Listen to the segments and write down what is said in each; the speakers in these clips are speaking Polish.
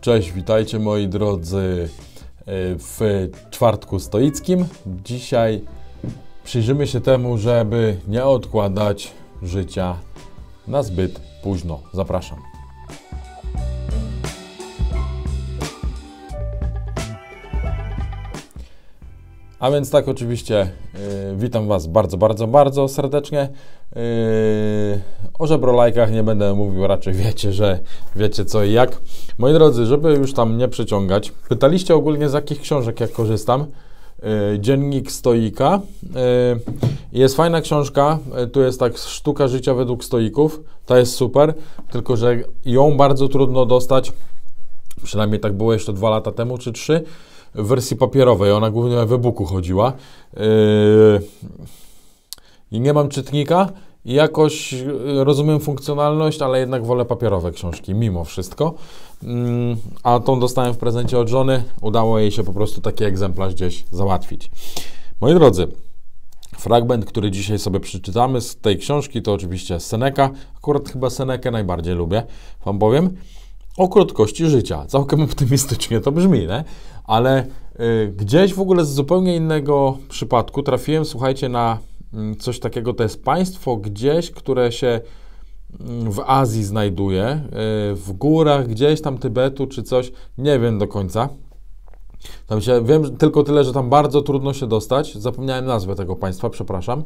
Cześć, witajcie moi drodzy e, w czwartku stoickim. Dzisiaj przyjrzymy się temu, żeby nie odkładać życia na zbyt późno. Zapraszam. A więc tak oczywiście e, witam Was bardzo, bardzo, bardzo serdecznie. Yy, o żebrolajkach nie będę mówił, raczej wiecie, że wiecie co i jak. Moi drodzy, żeby już tam nie przeciągać, pytaliście ogólnie z jakich książek ja korzystam. Yy, Dziennik Stoika. Yy, jest fajna książka, tu jest tak sztuka życia według Stoików, ta jest super, tylko że ją bardzo trudno dostać, przynajmniej tak było jeszcze dwa lata temu czy trzy, w wersji papierowej, ona głównie w e chodziła i nie mam czytnika i jakoś y, rozumiem funkcjonalność, ale jednak wolę papierowe książki mimo wszystko. Mm, a tą dostałem w prezencie od żony. Udało jej się po prostu taki egzemplarz gdzieś załatwić. Moi drodzy, fragment, który dzisiaj sobie przeczytamy z tej książki, to oczywiście Seneca. Akurat chyba Senekę najbardziej lubię, wam powiem. O krótkości życia. Całkiem optymistycznie to brzmi, nie? ale y, gdzieś w ogóle z zupełnie innego przypadku trafiłem, słuchajcie, na Mm, coś takiego. To jest państwo gdzieś, które się mm, w Azji znajduje, y, w górach gdzieś tam Tybetu czy coś, nie wiem do końca. Tam się, wiem tylko tyle, że tam bardzo trudno się dostać. Zapomniałem nazwę tego państwa, przepraszam.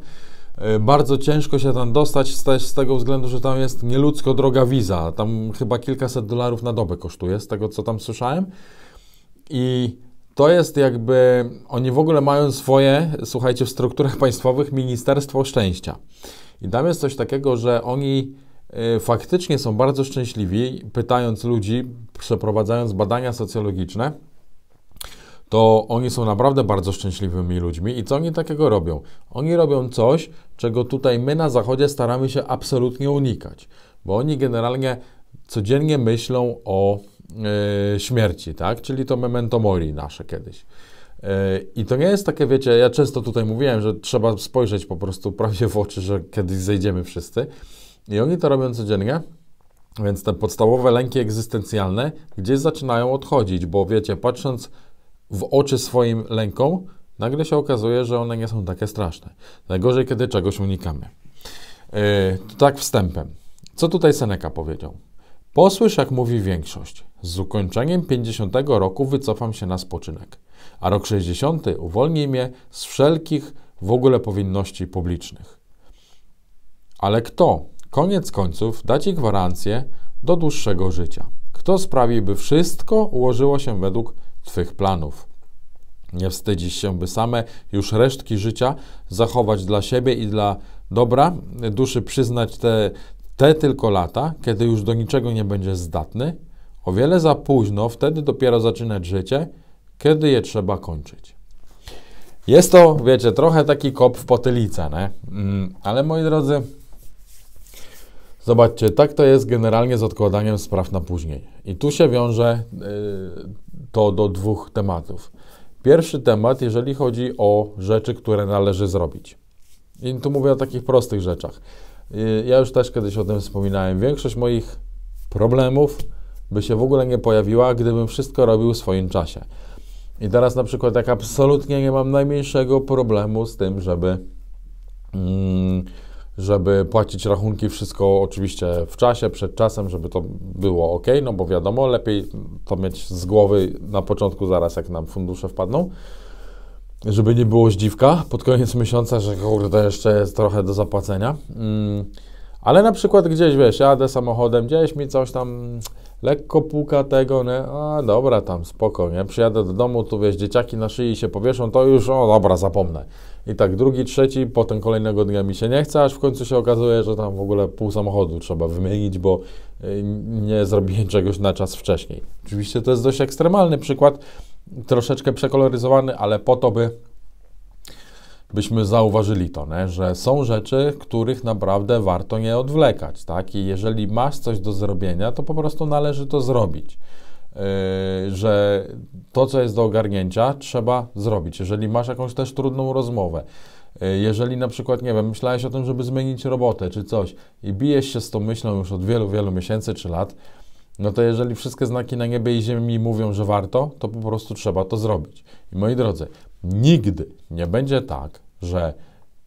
Y, bardzo ciężko się tam dostać z, z tego względu, że tam jest nieludzko droga wiza. Tam chyba kilkaset dolarów na dobę kosztuje, z tego co tam słyszałem. I to jest jakby, oni w ogóle mają swoje, słuchajcie, w strukturach państwowych Ministerstwo Szczęścia. I tam jest coś takiego, że oni y, faktycznie są bardzo szczęśliwi, pytając ludzi, przeprowadzając badania socjologiczne, to oni są naprawdę bardzo szczęśliwymi ludźmi. I co oni takiego robią? Oni robią coś, czego tutaj my na Zachodzie staramy się absolutnie unikać, bo oni generalnie codziennie myślą o E, śmierci, tak? Czyli to memento mori nasze kiedyś. E, I to nie jest takie, wiecie, ja często tutaj mówiłem, że trzeba spojrzeć po prostu prawie w oczy, że kiedyś zejdziemy wszyscy. I oni to robią codziennie, więc te podstawowe lęki egzystencjalne gdzieś zaczynają odchodzić, bo wiecie, patrząc w oczy swoim lękom, nagle się okazuje, że one nie są takie straszne. Najgorzej, kiedy czegoś unikamy. Yy, tak wstępem. Co tutaj Seneca powiedział? Posłysz, jak mówi większość. Z ukończeniem 50 roku wycofam się na spoczynek, a rok 60 uwolni mnie z wszelkich w ogóle powinności publicznych. Ale kto, koniec końców, da ci gwarancję do dłuższego życia? Kto sprawi, by wszystko ułożyło się według Twych planów? Nie wstydzisz się, by same już resztki życia zachować dla siebie i dla dobra duszy, przyznać te te tylko lata, kiedy już do niczego nie będzie zdatny, o wiele za późno, wtedy dopiero zaczynać życie, kiedy je trzeba kończyć. Jest to, wiecie, trochę taki kop w potylicę, nie? Mm, ale moi drodzy, zobaczcie, tak to jest generalnie z odkładaniem spraw na później. I tu się wiąże y, to do dwóch tematów. Pierwszy temat, jeżeli chodzi o rzeczy, które należy zrobić. I tu mówię o takich prostych rzeczach. Y, ja już też kiedyś o tym wspominałem. Większość moich problemów by się w ogóle nie pojawiła, gdybym wszystko robił w swoim czasie. I teraz na przykład jak absolutnie nie mam najmniejszego problemu z tym, żeby, mm, żeby płacić rachunki, wszystko oczywiście w czasie, przed czasem, żeby to było ok, no bo wiadomo, lepiej to mieć z głowy na początku, zaraz jak nam fundusze wpadną żeby nie było zdziwka pod koniec miesiąca, że kurde, jeszcze jest trochę do zapłacenia. Mm. Ale na przykład gdzieś, wiesz, jadę samochodem, gdzieś mi coś tam lekko puka tego, nie? A dobra, tam spoko, nie? Przyjadę do domu, tu wiesz, dzieciaki na szyi się powieszą, to już, o dobra, zapomnę. I tak drugi, trzeci, potem kolejnego dnia mi się nie chce, aż w końcu się okazuje, że tam w ogóle pół samochodu trzeba wymienić, bo y, nie zrobiłem czegoś na czas wcześniej. Oczywiście to jest dość ekstremalny przykład, troszeczkę przekoloryzowany, ale po to, by byśmy zauważyli to, że są rzeczy, których naprawdę warto nie odwlekać, tak? I jeżeli masz coś do zrobienia, to po prostu należy to zrobić. Yy, że to, co jest do ogarnięcia, trzeba zrobić. Jeżeli masz jakąś też trudną rozmowę, yy, jeżeli na przykład, nie wiem, myślałeś o tym, żeby zmienić robotę czy coś i bijesz się z tą myślą już od wielu, wielu miesięcy czy lat, no to jeżeli wszystkie znaki na niebie i ziemi mówią, że warto, to po prostu trzeba to zrobić. I moi drodzy, nigdy nie będzie tak, że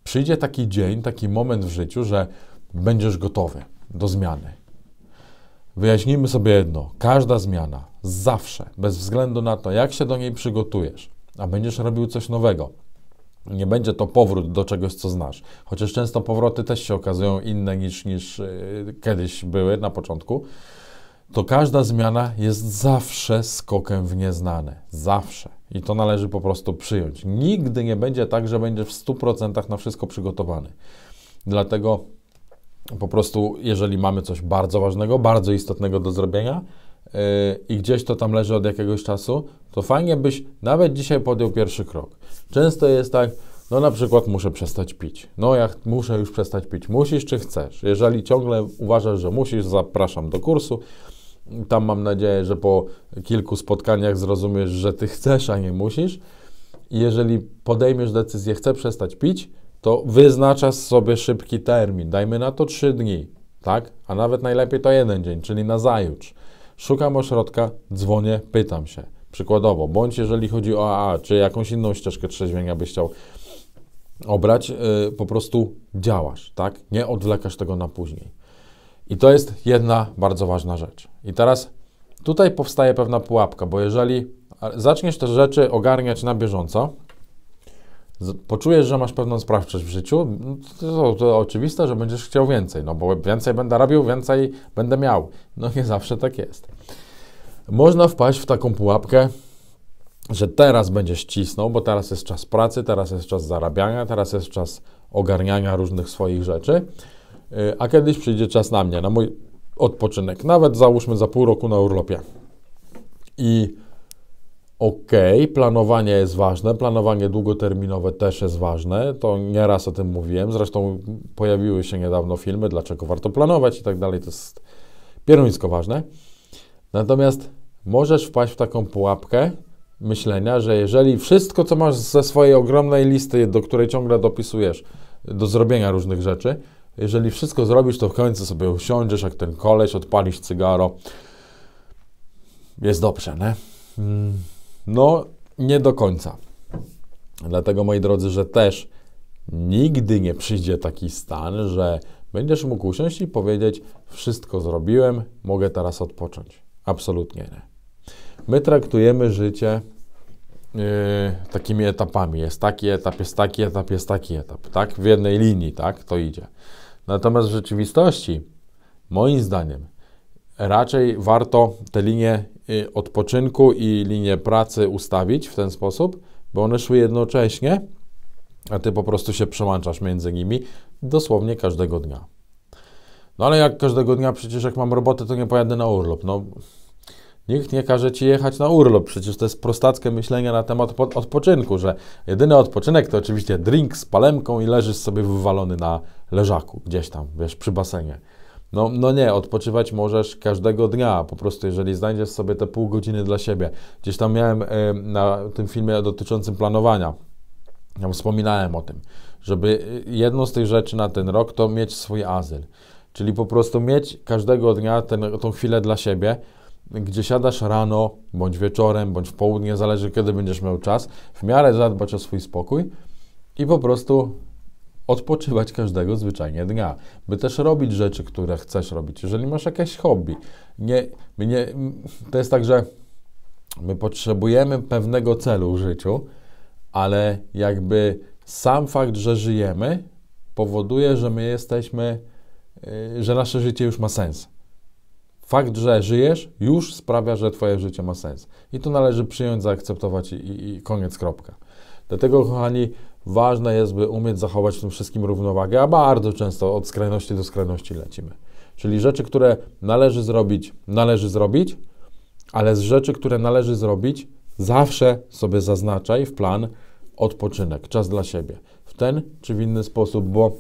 przyjdzie taki dzień, taki moment w życiu, że będziesz gotowy do zmiany. Wyjaśnijmy sobie jedno: każda zmiana zawsze, bez względu na to, jak się do niej przygotujesz, a będziesz robił coś nowego, nie będzie to powrót do czegoś, co znasz. Chociaż często powroty też się okazują inne niż, niż y, kiedyś były na początku to każda zmiana jest zawsze skokiem w nieznane. Zawsze. I to należy po prostu przyjąć. Nigdy nie będzie tak, że będziesz w 100% na wszystko przygotowany. Dlatego po prostu, jeżeli mamy coś bardzo ważnego, bardzo istotnego do zrobienia yy, i gdzieś to tam leży od jakiegoś czasu, to fajnie byś nawet dzisiaj podjął pierwszy krok. Często jest tak, no na przykład muszę przestać pić. No ja muszę już przestać pić. Musisz czy chcesz? Jeżeli ciągle uważasz, że musisz, zapraszam do kursu tam mam nadzieję, że po kilku spotkaniach zrozumiesz, że ty chcesz, a nie musisz. jeżeli podejmiesz decyzję, chcę przestać pić, to wyznaczasz sobie szybki termin. Dajmy na to 3 dni, tak? A nawet najlepiej to jeden dzień, czyli na zajutrz. Szukam ośrodka, dzwonię, pytam się. Przykładowo, bądź jeżeli chodzi o AA, czy jakąś inną ścieżkę trzeźwienia byś chciał obrać, yy, po prostu działasz, tak? Nie odwlekasz tego na później. I to jest jedna bardzo ważna rzecz. I teraz tutaj powstaje pewna pułapka, bo jeżeli zaczniesz te rzeczy ogarniać na bieżąco, poczujesz, że masz pewną sprawczość w życiu, no, to, to oczywiste, że będziesz chciał więcej, no bo więcej będę robił, więcej będę miał. No nie zawsze tak jest. Można wpaść w taką pułapkę, że teraz będziesz cisnął, bo teraz jest czas pracy, teraz jest czas zarabiania, teraz jest czas ogarniania różnych swoich rzeczy a kiedyś przyjdzie czas na mnie, na mój odpoczynek. Nawet załóżmy za pół roku na urlopie. I okej, okay, planowanie jest ważne, planowanie długoterminowe też jest ważne, to nieraz o tym mówiłem, zresztą pojawiły się niedawno filmy, dlaczego warto planować i tak dalej, to jest pieruńsko ważne. Natomiast możesz wpaść w taką pułapkę myślenia, że jeżeli wszystko, co masz ze swojej ogromnej listy, do której ciągle dopisujesz, do zrobienia różnych rzeczy, jeżeli wszystko zrobisz, to w końcu sobie usiądziesz, jak ten koleś, odpalisz cygaro. Jest dobrze, nie? Mm, no, nie do końca. Dlatego, moi drodzy, że też nigdy nie przyjdzie taki stan, że będziesz mógł usiąść i powiedzieć: Wszystko zrobiłem, mogę teraz odpocząć. Absolutnie nie. My traktujemy życie yy, takimi etapami. Jest taki etap, jest taki etap, jest taki etap, tak? W jednej linii, tak? To idzie. Natomiast w rzeczywistości, moim zdaniem, raczej warto te linie y, odpoczynku i linie pracy ustawić w ten sposób, bo one szły jednocześnie, a ty po prostu się przełączasz między nimi dosłownie każdego dnia. No ale jak każdego dnia, przecież jak mam robotę, to nie pojadę na urlop. No, Nikt nie każe ci jechać na urlop. Przecież to jest prostackie myślenie na temat odpoczynku, że jedyny odpoczynek to oczywiście drink z palemką i leżysz sobie wywalony na leżaku, gdzieś tam, wiesz, przy basenie. No, no nie, odpoczywać możesz każdego dnia, po prostu jeżeli znajdziesz sobie te pół godziny dla siebie. Gdzieś tam miałem e, na tym filmie dotyczącym planowania, wspominałem o tym, żeby e, jedną z tych rzeczy na ten rok to mieć swój azyl. Czyli po prostu mieć każdego dnia tę tą chwilę dla siebie, gdzie siadasz rano, bądź wieczorem, bądź w południe, zależy kiedy będziesz miał czas, w miarę zadbać o swój spokój i po prostu odpoczywać każdego zwyczajnie dnia, by też robić rzeczy, które chcesz robić. Jeżeli masz jakieś hobby, nie, nie, to jest tak, że my potrzebujemy pewnego celu w życiu, ale jakby sam fakt, że żyjemy, powoduje, że my jesteśmy, y, że nasze życie już ma sens. Fakt, że żyjesz, już sprawia, że Twoje życie ma sens. I to należy przyjąć, zaakceptować i, i, koniec, kropka. Dlatego, kochani, ważne jest, by umieć zachować w tym wszystkim równowagę, a bardzo często od skrajności do skrajności lecimy. Czyli rzeczy, które należy zrobić, należy zrobić, ale z rzeczy, które należy zrobić, zawsze sobie zaznaczaj w plan odpoczynek, czas dla siebie. W ten czy w inny sposób, bo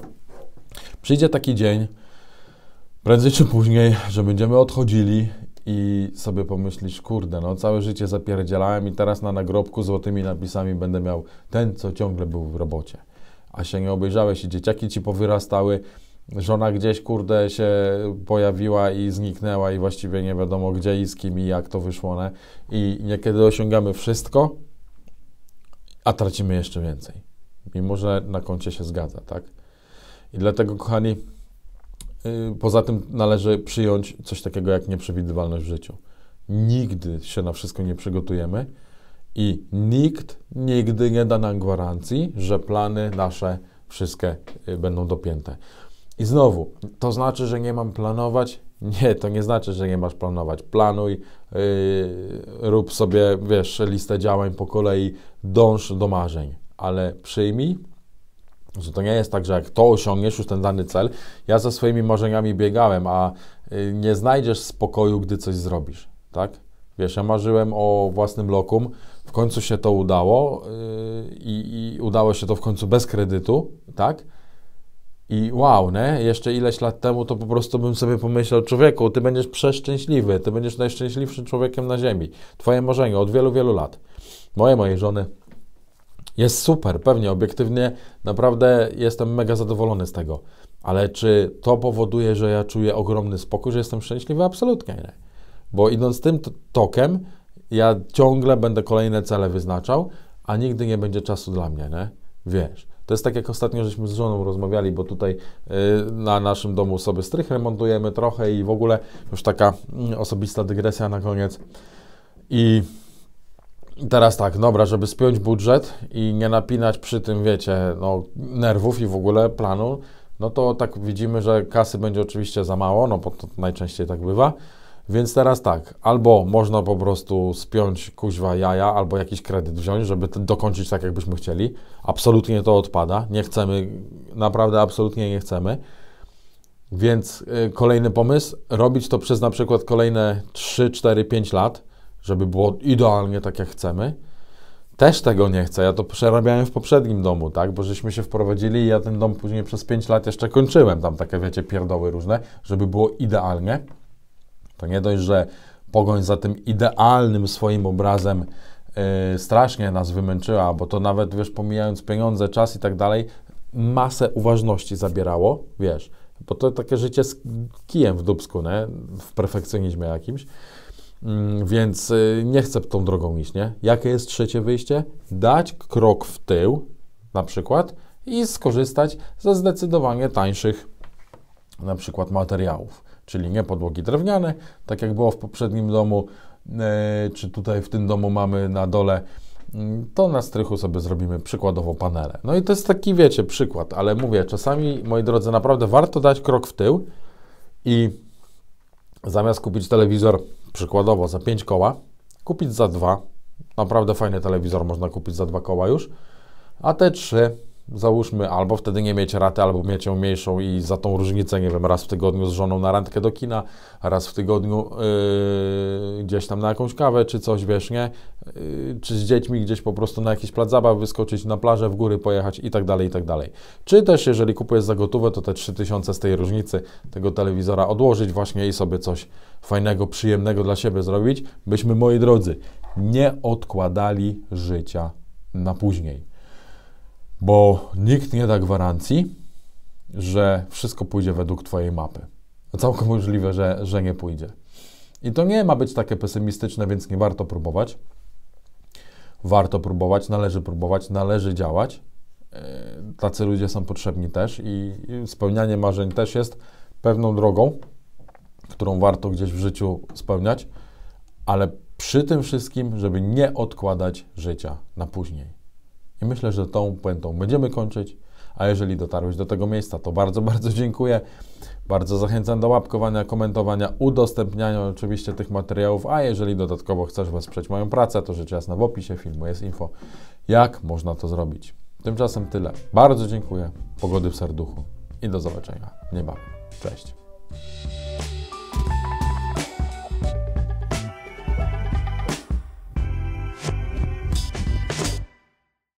przyjdzie taki dzień, prędzej czy później, że będziemy odchodzili i sobie pomyślisz, kurde, no całe życie zapierdzielałem i teraz na nagrobku złotymi napisami będę miał ten, co ciągle był w robocie. A się nie obejrzałeś i dzieciaki ci powyrastały, żona gdzieś, kurde, się pojawiła i zniknęła i właściwie nie wiadomo gdzie i z kim i jak to wyszło. Ne? I niekiedy osiągamy wszystko, a tracimy jeszcze więcej. Mimo, że na koncie się zgadza, tak? I dlatego, kochani, Y, poza tym należy przyjąć coś takiego jak nieprzewidywalność w życiu. Nigdy się na wszystko nie przygotujemy i nikt nigdy nie da nam gwarancji, że plany nasze wszystkie y, będą dopięte. I znowu, to znaczy, że nie mam planować? Nie, to nie znaczy, że nie masz planować. Planuj, yy, rób sobie, wiesz, listę działań po kolei, dąż do marzeń, ale przyjmij że znaczy, to nie jest tak, że jak to osiągniesz już ten dany cel, ja ze swoimi marzeniami biegałem, a y, nie znajdziesz spokoju, gdy coś zrobisz, tak? Wiesz, ja marzyłem o własnym lokum, w końcu się to udało yy, i udało się to w końcu bez kredytu, tak? I wow, nie? Jeszcze ileś lat temu to po prostu bym sobie pomyślał, człowieku, ty będziesz przeszczęśliwy, ty będziesz najszczęśliwszym człowiekiem na ziemi. Twoje marzenie od wielu, wielu lat. Moje, mojej żony, jest super, pewnie obiektywnie, naprawdę jestem mega zadowolony z tego. Ale czy to powoduje, że ja czuję ogromny spokój, że jestem szczęśliwy? Absolutnie nie. Bo idąc tym tokiem, ja ciągle będę kolejne cele wyznaczał, a nigdy nie będzie czasu dla mnie, nie? Wiesz. To jest tak, jak ostatnio żeśmy z żoną rozmawiali, bo tutaj yy, na naszym domu sobie strych remontujemy trochę i w ogóle już taka yy, osobista dygresja na koniec. I Teraz tak, dobra, żeby spiąć budżet i nie napinać przy tym, wiecie, no, nerwów i w ogóle planu, no to tak widzimy, że kasy będzie oczywiście za mało, no bo to najczęściej tak bywa. Więc teraz tak, albo można po prostu spiąć kuźwa jaja, albo jakiś kredyt wziąć, żeby dokończyć tak, jakbyśmy chcieli. Absolutnie to odpada, nie chcemy, naprawdę absolutnie nie chcemy. Więc y, kolejny pomysł, robić to przez na przykład kolejne 3, 4, 5 lat – żeby było idealnie tak, jak chcemy. Też tego nie chcę. Ja to przerabiałem w poprzednim domu, tak? Bo żeśmy się wprowadzili i ja ten dom później przez 5 lat jeszcze kończyłem. Tam takie, wiecie, pierdoły różne, żeby było idealnie. To nie dość, że pogoń za tym idealnym swoim obrazem yy, strasznie nas wymęczyła, bo to nawet, wiesz, pomijając pieniądze, czas i tak dalej, masę uważności zabierało, wiesz, bo to takie życie z kijem w dubsku, nie? w perfekcjonizmie jakimś. Mm, więc y, nie chcę tą drogą iść, nie? Jakie jest trzecie wyjście? Dać krok w tył, na przykład, i skorzystać ze zdecydowanie tańszych, na przykład, materiałów. Czyli nie podłogi drewniane, tak jak było w poprzednim domu, e, czy tutaj w tym domu mamy na dole, mm, to na strychu sobie zrobimy przykładowo panele. No i to jest taki, wiecie, przykład, ale mówię, czasami, moi drodzy, naprawdę warto dać krok w tył i zamiast kupić telewizor przykładowo za 5 koła, kupić za 2. Naprawdę fajny telewizor można kupić za 2 koła już. A te 3 załóżmy, albo wtedy nie mieć raty, albo mieć ją mniejszą i za tą różnicę, nie wiem, raz w tygodniu z żoną na randkę do kina, raz w tygodniu yy, gdzieś tam na jakąś kawę czy coś, wiesz, nie? Yy, czy z dziećmi gdzieś po prostu na jakiś plac zabaw wyskoczyć, na plażę, w góry pojechać i tak dalej, i tak dalej. Czy też, jeżeli kupujesz za gotowe, to te 3000 z tej różnicy tego telewizora odłożyć właśnie i sobie coś fajnego, przyjemnego dla siebie zrobić, byśmy, moi drodzy, nie odkładali życia na później bo nikt nie da gwarancji, że wszystko pójdzie według Twojej mapy. Całkiem możliwe, że, że nie pójdzie. I to nie ma być takie pesymistyczne, więc nie warto próbować. Warto próbować, należy próbować, należy działać. Yy, tacy ludzie są potrzebni też i spełnianie marzeń też jest pewną drogą, którą warto gdzieś w życiu spełniać, ale przy tym wszystkim, żeby nie odkładać życia na później. I myślę, że tą puentą będziemy kończyć. A jeżeli dotarłeś do tego miejsca, to bardzo, bardzo dziękuję. Bardzo zachęcam do łapkowania, komentowania, udostępniania oczywiście tych materiałów. A jeżeli dodatkowo chcesz wesprzeć moją pracę, to rzecz jasna w opisie filmu jest info, jak można to zrobić. Tymczasem tyle. Bardzo dziękuję. Pogody w serduchu i do zobaczenia niebawem. Cześć.